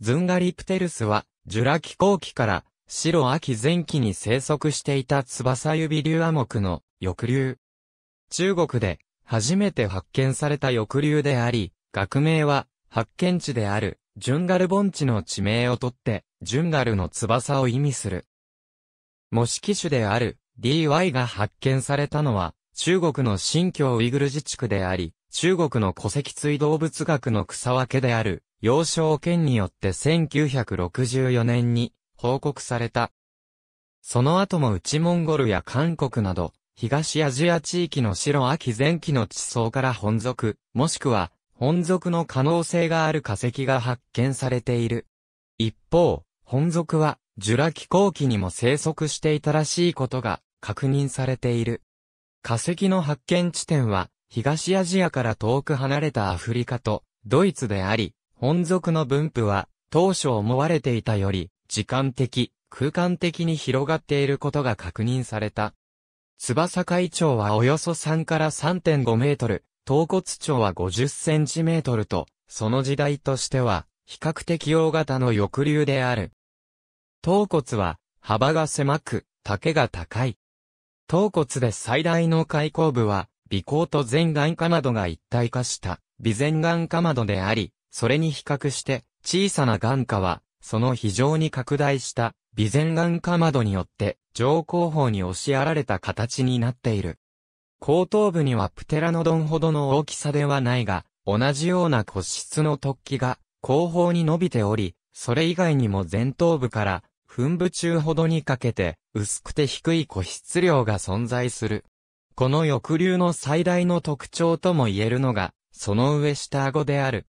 ズンガリプテルスは、ジュラ紀後期から、白秋前期に生息していた翼指竜亜目の翼竜。中国で初めて発見された翼竜であり、学名は発見地であるジュンガル盆地の地名をとって、ジュンガルの翼を意味する。模式種である DY が発見されたのは、中国の新疆ウイグル自治区であり、中国の戸籍追動物学の草分けである要少県によって1964年に報告された。その後も内モンゴルや韓国など、東アジア地域の白秋前期の地層から本属、もしくは本属の可能性がある化石が発見されている。一方、本属は、ジュラ紀後期にも生息していたらしいことが確認されている。化石の発見地点は、東アジアから遠く離れたアフリカとドイツであり、本族の分布は、当初思われていたより、時間的、空間的に広がっていることが確認された。翼海町はおよそ3から3.5メートル、頭骨町は50センチメートルと、その時代としては、比較的大型の翼竜である。頭骨は、幅が狭く、丈が高い。頭骨で最大の開口部は、尾孔と前眼かまどが一体化した、微前眼かまどであり、それに比較して、小さな眼下は、その非常に拡大した、備前眼科窓によって、上後方に押しやられた形になっている。後頭部にはプテラノドンほどの大きさではないが、同じような骨質の突起が、後方に伸びており、それ以外にも前頭部から、分部中ほどにかけて、薄くて低い骨質量が存在する。この翼竜の最大の特徴とも言えるのが、その上下顎である。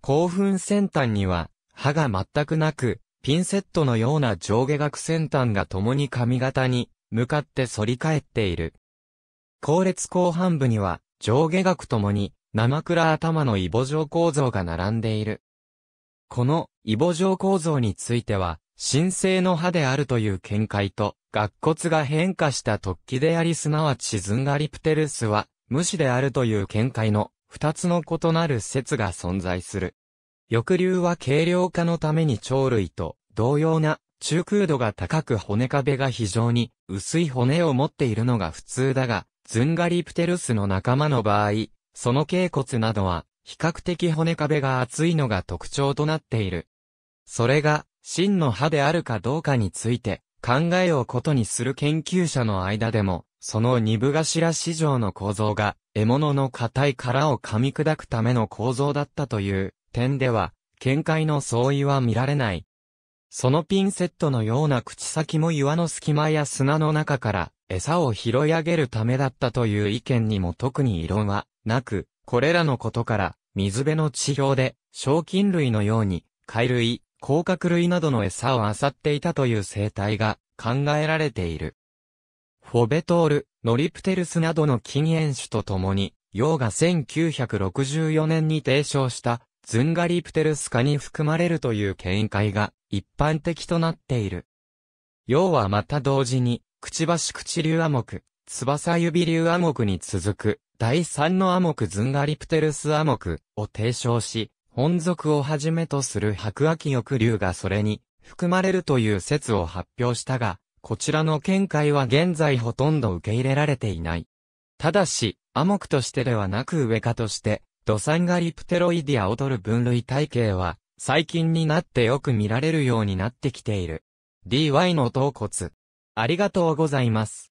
興奮先端には、歯が全くなく、ピンセットのような上下角先端が共に髪型に向かって反り返っている。後列後半部には上下角共に生倉頭のイボ状構造が並んでいる。このイボ状構造については、神聖の歯であるという見解と、顎骨が変化した突起でありすなわちズンガリプテルスは無視であるという見解の二つの異なる説が存在する。翼流は軽量化のために鳥類と同様な中空度が高く骨壁が非常に薄い骨を持っているのが普通だが、ズンガリプテルスの仲間の場合、その頸骨などは比較的骨壁が厚いのが特徴となっている。それが真の歯であるかどうかについて考えをことにする研究者の間でも、その二部頭市場の構造が獲物の硬い殻を噛み砕くための構造だったという点では、見解の相違は見られない。そのピンセットのような口先も岩の隙間や砂の中から餌を拾い上げるためだったという意見にも特に異論はなく、これらのことから水辺の地表で賞金類のように貝類、甲殻類などの餌を漁っていたという生態が考えられている。フォベトール、ノリプテルスなどの禁煙種とともに、ヨウが1964年に提唱したズンガリプテルス科に含まれるという見解が一般的となっている。ヨはまた同時に、くちばし口竜亜目、翼指竜亜目に続く、第三の亜目ズンガリプテルス亜目を提唱し、本族をはじめとする白亜紀翼竜がそれに含まれるという説を発表したが、こちらの見解は現在ほとんど受け入れられていない。ただし、モクとしてではなく上科として、ドサンガリプテロイディアを取る分類体系は、最近になってよく見られるようになってきている。dy の頭骨。ありがとうございます。